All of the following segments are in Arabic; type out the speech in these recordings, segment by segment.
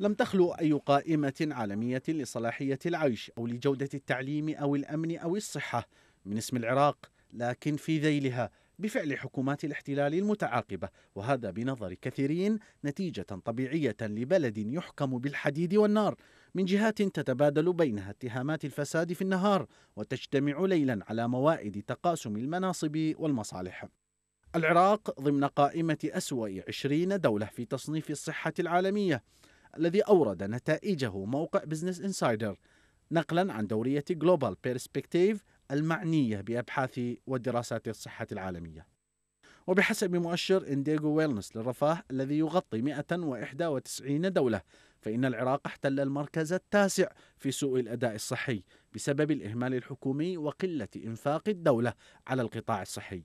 لم تخلو أي قائمة عالمية لصلاحية العيش أو لجودة التعليم أو الأمن أو الصحة من اسم العراق لكن في ذيلها بفعل حكومات الاحتلال المتعاقبة وهذا بنظر كثيرين نتيجة طبيعية لبلد يحكم بالحديد والنار من جهات تتبادل بينها اتهامات الفساد في النهار وتجتمع ليلا على موائد تقاسم المناصب والمصالح العراق ضمن قائمة أسوأ عشرين دولة في تصنيف الصحة العالمية الذي أورد نتائجه موقع بزنس إنسايدر نقلا عن دورية جلوبال بيرسبكتيف المعنية بأبحاث ودراسات الصحة العالمية وبحسب مؤشر إنديغو ويلنس للرفاه الذي يغطي 191 دولة فإن العراق احتل المركز التاسع في سوء الأداء الصحي بسبب الإهمال الحكومي وقلة إنفاق الدولة على القطاع الصحي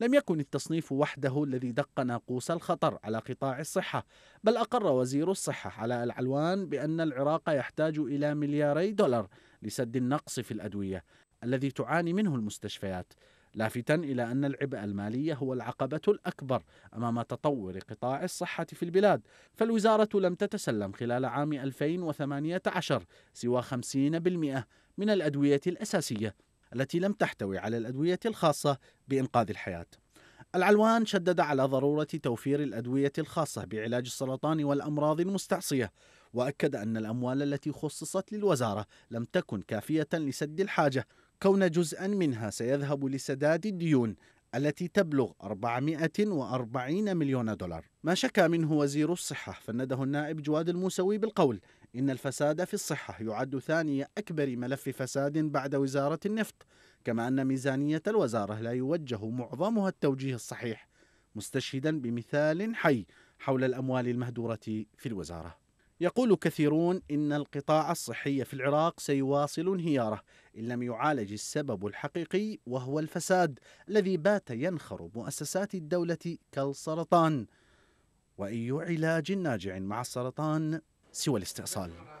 لم يكن التصنيف وحده الذي دق ناقوس الخطر على قطاع الصحة بل أقر وزير الصحة على العلوان بأن العراق يحتاج إلى ملياري دولار لسد النقص في الأدوية الذي تعاني منه المستشفيات لافتا الى ان العبء المالي هو العقبه الاكبر امام تطور قطاع الصحه في البلاد، فالوزاره لم تتسلم خلال عام 2018 سوى 50% من الادويه الاساسيه التي لم تحتوي على الأدوية الخاصة بإنقاذ الحياة العلوان شدد على ضرورة توفير الأدوية الخاصة بعلاج السرطان والأمراض المستعصية وأكد أن الأموال التي خصصت للوزارة لم تكن كافية لسد الحاجة كون جزءا منها سيذهب لسداد الديون التي تبلغ 440 مليون دولار ما شكى منه وزير الصحة فنده النائب جواد الموسوي بالقول إن الفساد في الصحة يعد ثاني أكبر ملف فساد بعد وزارة النفط كما أن ميزانية الوزارة لا يوجه معظمها التوجيه الصحيح مستشهدا بمثال حي حول الأموال المهدورة في الوزارة يقول كثيرون إن القطاع الصحي في العراق سيواصل انهياره إن لم يعالج السبب الحقيقي وهو الفساد الذي بات ينخر مؤسسات الدولة كالسرطان وأي علاج ناجع مع السرطان سوى الاستئصال